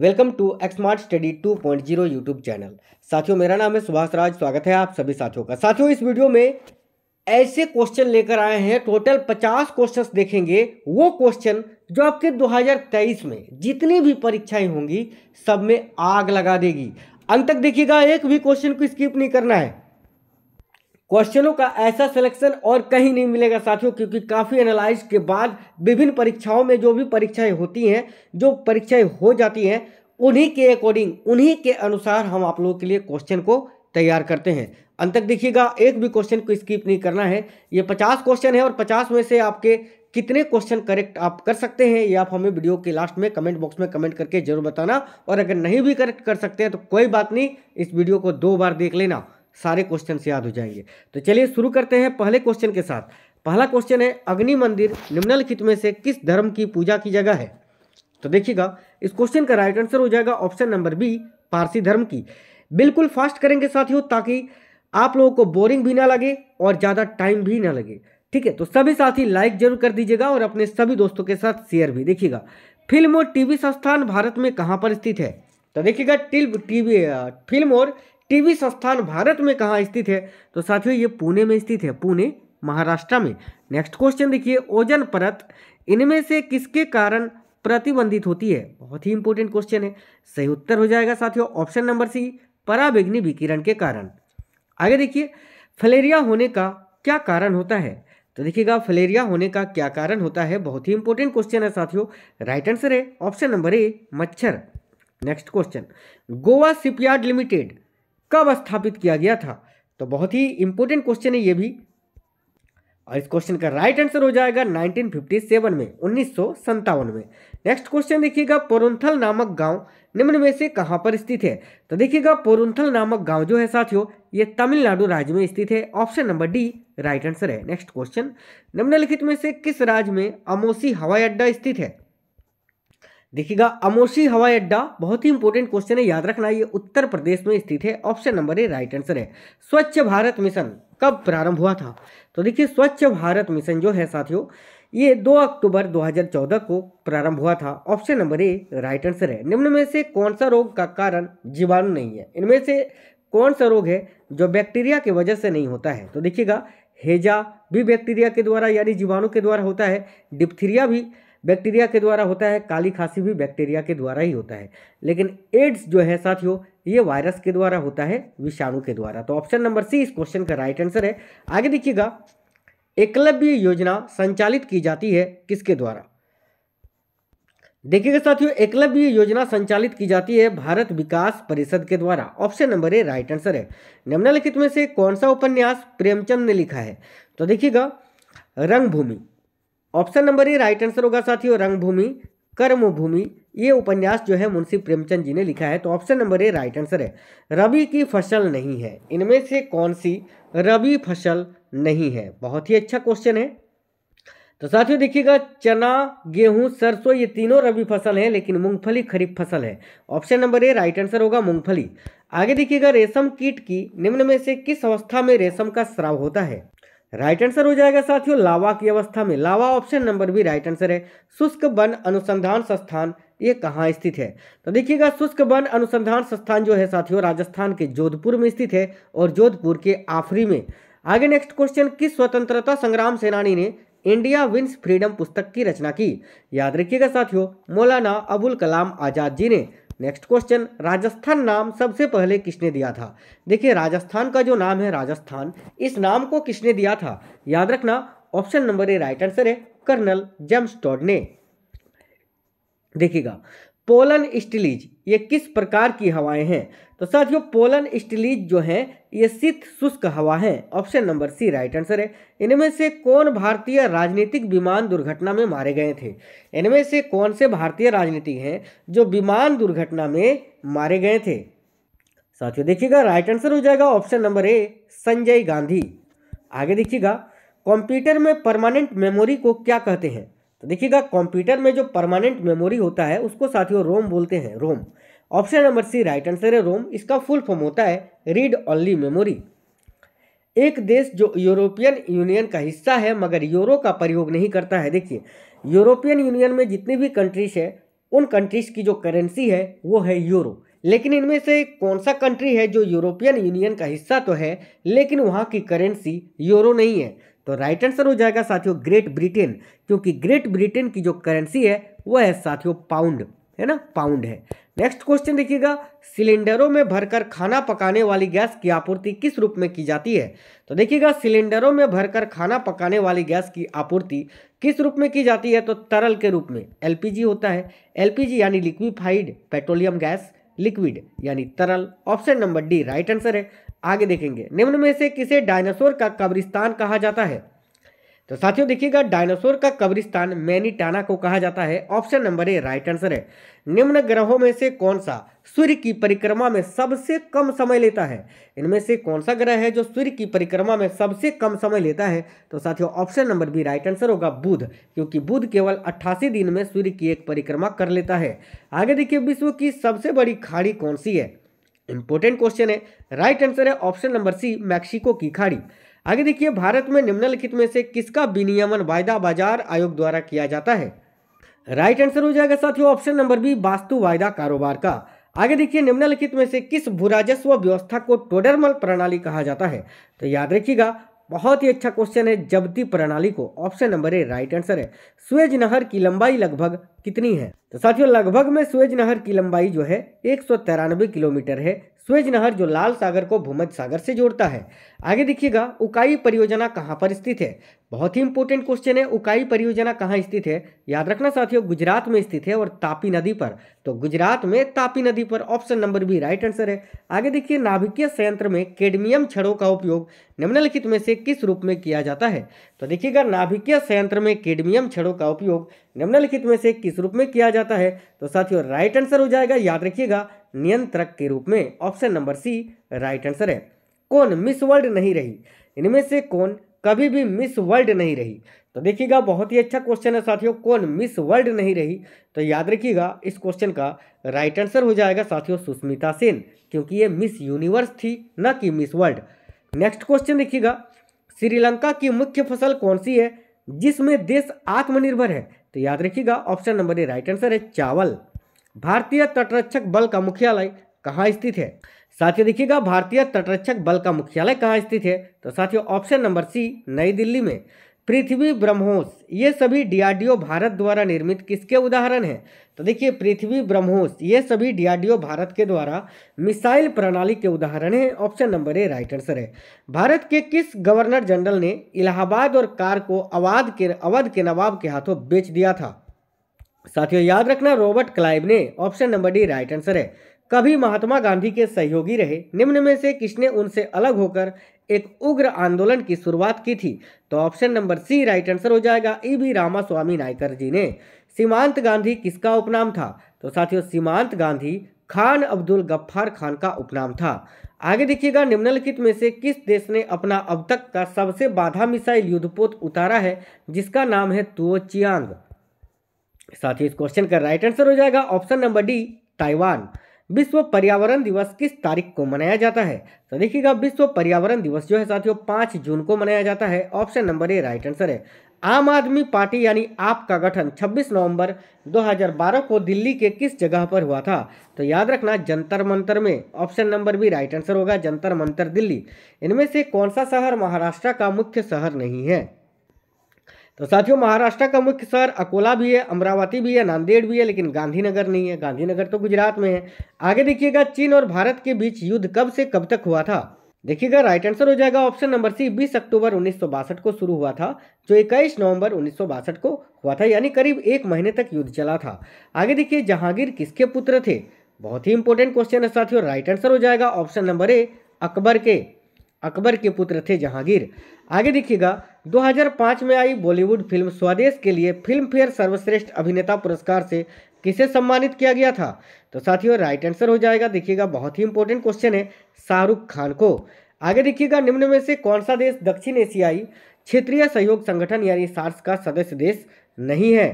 welcome to Xmart study 2.0 YouTube channel साथियों मेरा नाम है सुभाष राज स्वागत है आप सभी साथियों का साथियों इस वीडियो में ऐसे क्वेश्चन लेकर आए हैं टोटल 50 क्वेश्चंस देखेंगे वो क्वेश्चन जो आपके 2023 में जितनी भी परीक्षाएं होंगी सब में आग लगा देगी अंत तक देखिएगा एक भी क्वेश्चन को स्किप नहीं करना है क्वेश्चनों का ऐसा सिलेक्शन और कहीं नहीं मिलेगा साथियों क्योंकि काफ़ी एनालाइज के बाद विभिन्न परीक्षाओं में जो भी परीक्षाएं होती हैं जो परीक्षाएं हो जाती हैं उन्हीं के अकॉर्डिंग उन्हीं के अनुसार हम आप लोगों के लिए क्वेश्चन को तैयार करते हैं अंत तक देखिएगा एक भी क्वेश्चन को स्किप नहीं करना है ये पचास क्वेश्चन है और पचास में से आपके कितने क्वेश्चन करेक्ट आप कर सकते हैं ये आप हमें वीडियो के लास्ट में कमेंट बॉक्स में कमेंट करके जरूर बताना और अगर नहीं भी करेक्ट कर सकते हैं तो कोई बात नहीं इस वीडियो को दो बार देख लेना सारे क्वेश्चन याद हो जाएंगे तो चलिए शुरू करते हैं पहले क्वेश्चन के साथ पहला क्वेश्चन है अग्नि मंदिर निम्नलिखित में से किस धर्म की पूजा की जगह है तो देखिएगा इस क्वेश्चन का राइट आंसर हो जाएगा ऑप्शन नंबर बी पारसी धर्म की बिल्कुल फास्ट करेंगे साथियों ताकि आप लोगों को बोरिंग भी ना लगे और ज़्यादा टाइम भी ना लगे ठीक है तो सभी साथी लाइक जरूर कर दीजिएगा और अपने सभी दोस्तों के साथ शेयर भी देखिएगा फिल्म और टीवी संस्थान भारत में कहाँ पर स्थित है तो देखिएगा टिल टीवी फिल्म और टीवी संस्थान भारत में कहाँ स्थित है तो साथियों ये पुणे में स्थित है पुणे महाराष्ट्र में नेक्स्ट क्वेश्चन देखिए ओजन परत इनमें से किसके कारण प्रतिबंधित होती है बहुत ही इंपॉर्टेंट क्वेश्चन है सही उत्तर हो जाएगा साथियों ऑप्शन नंबर सी पराबेग्नि विकिरण के कारण आगे देखिए फलेरिया होने का क्या कारण होता है तो देखिएगा फलेरिया होने का क्या कारण होता है बहुत ही इंपॉर्टेंट क्वेश्चन है साथियों राइट आंसर है ऑप्शन नंबर ए मच्छर next question Goa shipyard limited कब स्थापित किया गया था तो बहुत ही इंपॉर्टेंट क्वेश्चन है ये भी और इस क्वेश्चन का राइट आंसर हो जाएगा 1957 में उन्नीस में नेक्स्ट क्वेश्चन देखिएगा पोरुंथल नामक गांव निम्न में से कहां पर स्थित है तो देखिएगा पोरुंथल नामक गांव जो है साथियों ये तमिलनाडु राज्य में स्थित है option number D right answer है नेक्स्ट क्वेश्चन निम्नलिखित में से किस राज्य में अमोसी हवाई अड्डा स्थित है देखिएगा अमोसी हवाई अड्डा बहुत ही इंपॉर्टेंट क्वेश्चन है याद रखना ये उत्तर प्रदेश में स्थित है option number A right answer है स्वच्छ भारत मिशन कब प्रारंभ हुआ था तो देखिए स्वच्छ भारत मिशन जो है साथियों ये 2 अक्टूबर 2014 को प्रारंभ हुआ था option number A right answer है निम्न में से कौन सा रोग का कारण जीवाणु नहीं है इनमें से कौन सा रोग है जो बैक्टीरिया की वजह से नहीं होता है तो देखिएगा हेजा भी बैक्टीरिया के द्वारा यानी जीवाणु के द्वारा होता है डिप्थीरिया भी बैक्टीरिया के द्वारा होता है काली खांसी भी बैक्टीरिया के द्वारा ही होता है लेकिन एड्स जो है साथियों ये वायरस के द्वारा होता है विषाणु के द्वारा तो ऑप्शन नंबर सी इस क्वेश्चन का राइट आंसर है आगे देखिएगा एकलव्य योजना संचालित की जाती है किसके द्वारा देखिएगा साथियों एकलव्य योजना संचालित की जाती है भारत विकास परिषद के द्वारा option number A right answer है निम्नलिखित में से कौन सा उपन्यास प्रेमचंद ने लिखा है तो देखिएगा Rangbhoomi option number A right answer होगा साथियों रंगभूमि कर्मभूमि ये उपन्यास जो है मुंशी प्रेमचंद जी ने लिखा है तो option number A right answer है रबी की फसल नहीं है इनमें से कौन सी रबी फसल नहीं है बहुत ही अच्छा क्वेश्चन है तो साथियों देखिएगा चना गेहूं सरसों ये तीनों रबी फसल हैं लेकिन मूंगफली खरीफ फसल है option number A right answer होगा मूंगफली आगे देखिएगा रेशम कीट की निम्न में से किस अवस्था में रेशम का स्राव होता है राइट आंसर हो जाएगा साथियों लावा की अवस्था में लावा option number B right answer है शुष्क वन अनुसंधान संस्थान ये कहाँ स्थित है तो देखिएगा शुष्क वन अनुसंधान संस्थान जो है साथियों राजस्थान के जोधपुर में स्थित है और जोधपुर के आफरी में आगे नेक्स्ट क्वेश्चन किस स्वतंत्रता संग्राम सेनानी ने इंडिया विंस फ्रीडम पुस्तक की रचना की याद रखिएगा साथियों मौलाना अबुल कलाम आजाद जी ने नेक्स्ट क्वेश्चन राजस्थान नाम सबसे पहले किसने दिया था देखिए राजस्थान का जो नाम है राजस्थान इस नाम को किसने दिया था याद रखना option number A right answer है कर्नल जेम्स टॉड ने देखिएगा पोलन स्टिलीज ये किस प्रकार की हवाएं हैं तो साथियों पोलन स्टिलीज जो हैं ये शीत शुष्क हवा हैं option number C right answer है इनमें से कौन भारतीय राजनीतिक विमान दुर्घटना में मारे गए थे इनमें से कौन से भारतीय राजनीतिक हैं जो विमान दुर्घटना में मारे गए थे साथियों देखिएगा राइट आंसर हो जाएगा option number A Sanjay Gandhi आगे देखिएगा कंप्यूटर में परमानेंट मेमोरी को क्या कहते हैं तो देखिएगा कंप्यूटर में जो परमानेंट मेमोरी होता है उसको साथियों रोम बोलते हैं Rome option number C right answer है रोम इसका फुल फॉर्म होता है रीड ऑनली मेमोरी एक देश जो यूरोपियन यूनियन का हिस्सा है मगर यूरो का प्रयोग नहीं करता है देखिए यूरोपियन यूनियन में जितनी भी कंट्रीज है उन कंट्रीज की जो करेंसी है वो है यूरो लेकिन इनमें से कौन सा कंट्री है जो यूरोपियन यूनियन का हिस्सा तो है लेकिन वहाँ की करेंसी यूरो नहीं है तो राइट आंसर हो जाएगा साथियों ग्रेट ब्रिटेन क्योंकि ग्रेट ब्रिटेन की जो करेंसी है वह है साथियों पाउंड है ना पाउंड है नेक्स्ट क्वेश्चन देखिएगा सिलेंडरों में भरकर खाना पकाने वाली गैस की आपूर्ति किस रूप में की जाती है तो देखिएगा सिलेंडरों में भरकर खाना पकाने वाली गैस की आपूर्ति किस रूप में की जाती है तो तरल के रूप में एलपीजी होता है एलपीजी यानी लिक्विफाइड पेट्रोलियम गैस लिक्विड यानी तरल option number D right answer है आगे देखेंगे निम्न में से किसे डायनासोर का कब्रिस्तान कहा जाता है तो साथियों देखिएगा डायनासोर का कब्रिस्तान मैनीटाना को कहा जाता है option number A right answer है निम्न ग्रहों में से कौन सा सूर्य की परिक्रमा में सबसे कम समय लेता है इनमें से कौन सा ग्रह है जो सूर्य की परिक्रमा में सबसे कम समय लेता है तो साथियों option number B right answer होगा बुध क्योंकि बुध केवल अट्ठासी दिन में सूर्य की एक परिक्रमा कर लेता है आगे देखिए विश्व की सबसे बड़ी खाड़ी कौन सी है इंपोर्टेंट क्वेश्चन है राइट आंसर है ऑप्शन नंबर सी मैक्सिको की खाड़ी आगे देखिए भारत में निम्नलिखित में से किसका विनियमन वायदा बाजार आयोग द्वारा किया जाता है राइट आंसर हो जाएगा साथियों ऑप्शन नंबर बी वास्तु वायदा कारोबार का आगे देखिए निम्नलिखित में से किस भूराजस्व व्यवस्था को टोडरमल प्रणाली कहा जाता है तो याद रखिएगा बहुत ही अच्छा क्वेश्चन है जबती प्रणाली को option number A right answer Suez स्वेज नहर की लंबाई लगभग कितनी है तो साथियों लगभग में स्वेज नहर की लंबाई जो है एक किलोमीटर है सुएज नहर जो लाल सागर को भूमध्य सागर से जोड़ता है आगे देखिएगा उकाई परियोजना कहाँ पर स्थित है बहुत ही इंपॉर्टेंट क्वेश्चन है उकाई परियोजना कहाँ स्थित है याद रखना साथियों गुजरात में स्थित है और तापी नदी पर तो गुजरात में तापी नदी पर option number B right answer है आगे देखिए नाभिकीय संयंत्र में केडमियम छड़ों का उपयोग निम्नलिखित में से किस रूप में किया जाता है तो देखिएगा नाभिकीय संयंत्र में केडमियम छड़ों का उपयोग निम्नलिखित में से किस रूप में किया जाता है तो साथियों राइट आंसर हो जाएगा याद रखिएगा नियंत्रक के रूप में option number C right answer है कौन मिस वर्ल्ड नहीं रही इनमें से कौन कभी भी मिस वर्ल्ड नहीं रही तो देखिएगा बहुत ही अच्छा क्वेश्चन है साथियों कौन मिस वर्ल्ड नहीं रही तो याद रखिएगा इस क्वेश्चन का राइट आंसर हो जाएगा साथियों सुष्मिता सेन क्योंकि ये मिस यूनिवर्स थी न कि मिस वर्ल्ड नेक्स्ट क्वेश्चन देखिएगा श्रीलंका की मुख्य फसल कौन सी है जिसमें देश आत्मनिर्भर है तो याद रखिएगा option number A right answer है चावल भारतीय तटरक्षक बल का मुख्यालय कहाँ स्थित है साथियों देखिएगा भारतीय तटरक्षक बल का मुख्यालय कहाँ स्थित है तो साथियों ऑप्शन नंबर सी नई दिल्ली में पृथ्वी ब्रह्मोस ये सभी डीआरडीओ भारत द्वारा निर्मित किसके उदाहरण हैं तो देखिए पृथ्वी ब्रह्मोस ये सभी डीआरडीओ भारत के द्वारा मिसाइल प्रणाली के उदाहरण हैं option number A right answer है भारत के किस गवर्नर जनरल ने इलाहाबाद और कार को अवाध के अवध के नवाब के हाथों बेच दिया था साथियों याद रखना रॉबर्ट क्लाइव ने option number D right answer है कभी महात्मा गांधी के सहयोगी रहे निम्न में से किसने उनसे अलग होकर एक उग्र आंदोलन की शुरुआत की थी तो option number C right answer हो जाएगा ई बी रामा स्वामी नायकर जी ने सीमांत गांधी किसका उपनाम था तो साथियों सीमांत गांधी खान अब्दुल गफ्फार खान का उपनाम था आगे देखिएगा निम्नलिखित में से किस देश ने अपना अब तक का सबसे बाधा मिसाइल युद्धपोत उतारा है जिसका नाम है तुओ चियांग साथ ही इस क्वेश्चन का राइट आंसर हो जाएगा ऑप्शन नंबर डी ताइवान विश्व पर्यावरण दिवस किस तारीख को मनाया जाता है तो देखिएगा विश्व पर्यावरण दिवस जो है साथियों पाँच जून को मनाया जाता है option number A right answer Aam Aadmi आदमी पार्टी यानी आप का गठन 26 नवंबर 2012 को दिल्ली के किस जगह पर हुआ था तो याद रखना जंतर मंतर में option number B right answer होगा जंतर मंतर दिल्ली इनमें से कौन सा शहर महाराष्ट्र का मुख्य शहर नहीं है तो साथियों महाराष्ट्र का मुख्य शहर अकोला भी है अमरावती भी है नांदेड़ भी है लेकिन गांधीनगर नहीं है गांधीनगर तो गुजरात में है आगे देखिएगा चीन और भारत के बीच युद्ध कब से कब तक हुआ था देखिएगा राइट आंसर हो जाएगा ऑप्शन नंबर सी 20 अक्टूबर उन्नीस को शुरू हुआ था जो इक्कीस नवंबर उन्नीस को हुआ था यानी करीब एक महीने तक युद्ध चला था आगे देखिए जहांगीर किसके पुत्र थे बहुत ही इंपॉर्टेंट क्वेश्चन है साथियों राइट आंसर हो जाएगा ऑप्शन नंबर ए अकबर के अकबर के पुत्र थे जहांगीर आगे देखिएगा 2005 में आई बॉलीवुड फिल्म स्वदेश के लिए फिल्म फेयर सर्वश्रेष्ठ अभिनेता पुरस्कार से किसे सम्मानित किया गया था तो साथियों राइट आंसर हो जाएगा देखिएगा बहुत ही इंपॉर्टेंट क्वेश्चन है शाहरुख खान को आगे देखिएगा निम्न में से कौन सा देश दक्षिण एशियाई क्षेत्रीय सहयोग संगठन यानी सार्स का सदस्य देश नहीं है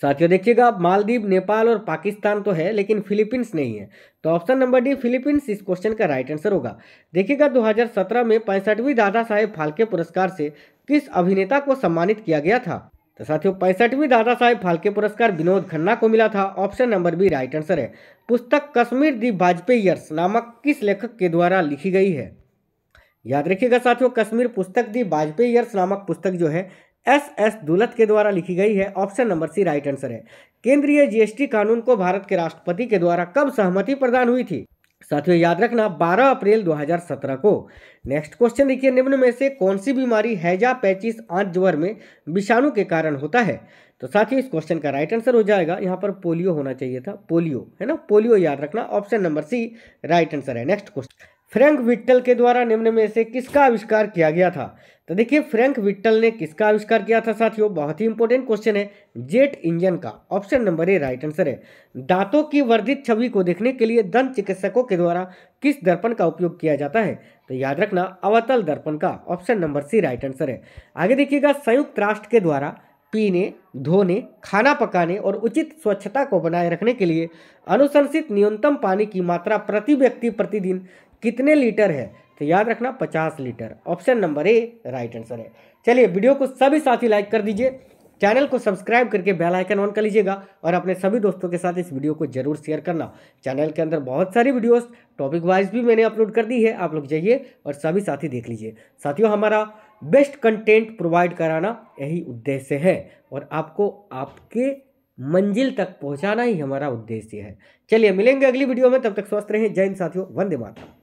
साथियों देखिएगा मालदीव नेपाल और पाकिस्तान तो है लेकिन फिलीपींस नहीं है तो ऑप्शन नंबर डी फिलीपींस इस क्वेश्चन का राइट आंसर होगा देखिएगा 2017 में पैंसठवीं दादा साहेब फाल्के पुरस्कार से किस अभिनेता को सम्मानित किया गया था तो साथियों पैंसठवीं दादा साहेब फाल्के पुरस्कार विनोद खन्ना को मिला था option number B right answer है पुस्तक कश्मीर दी वाजपेयर्स नामक किस लेखक के द्वारा लिखी गई है याद रखिएगा साथियों कश्मीर पुस्तक दी वाजपेयर्स नामक पुस्तक जो है एस एस दुलत के द्वारा लिखी गई है option number C right answer है केंद्रीय जीएसटी कानून को भारत के राष्ट्रपति के द्वारा कब सहमति प्रदान हुई थी साथियों याद रखना 12 अप्रैल 2017 को नेक्स्ट क्वेश्चन देखिए निम्न में से कौन सी बीमारी हैजा पैचिस आंत ज्वर में विषाणु के कारण होता है तो साथियों इस क्वेश्चन का राइट आंसर हो जाएगा यहाँ पर पोलियो होना चाहिए था पोलियो है ना पोलियो याद रखना option number C right answer है नेक्स्ट क्वेश्चन फ्रैंक विट्टल के द्वारा निम्न में से किसका आविष्कार किया गया था तो देखिए फ्रैंक विट्टल ने किसका आविष्कार किया था साथियों बहुत ही इंपॉर्टेंट क्वेश्चन है जेट इंजन का option number A right answer है दांतों की वर्धित छवि को देखने के लिए दंत चिकित्सकों के द्वारा किस दर्पण का उपयोग किया जाता है तो याद रखना अवतल दर्पण का option number C right answer है आगे देखिएगा संयुक्त राष्ट्र के द्वारा पीने धोने खाना पकाने और उचित स्वच्छता को बनाए रखने के लिए अनुशंसित न्यूनतम पानी की मात्रा प्रति व्यक्ति प्रतिदिन कितने लीटर है तो याद रखना पचास litre option number A right answer है चलिए वीडियो को सभी साथी लाइक कर दीजिए चैनल को सब्सक्राइब करके बेल आइकन ऑन कर लीजिएगा और अपने सभी दोस्तों के साथ इस वीडियो को जरूर शेयर करना चैनल के अंदर बहुत सारी वीडियोस टॉपिक वाइज भी मैंने अपलोड कर दी है आप लोग जाइए और सभी साथी देख लीजिए साथियों हमारा बेस्ट कंटेंट प्रोवाइड कराना यही उद्देश्य है और आपको आपके मंजिल तक पहुँचाना ही हमारा उद्देश्य है चलिए मिलेंगे अगली वीडियो में तब तक स्वस्थ रहें जैन साथियों वंदे माता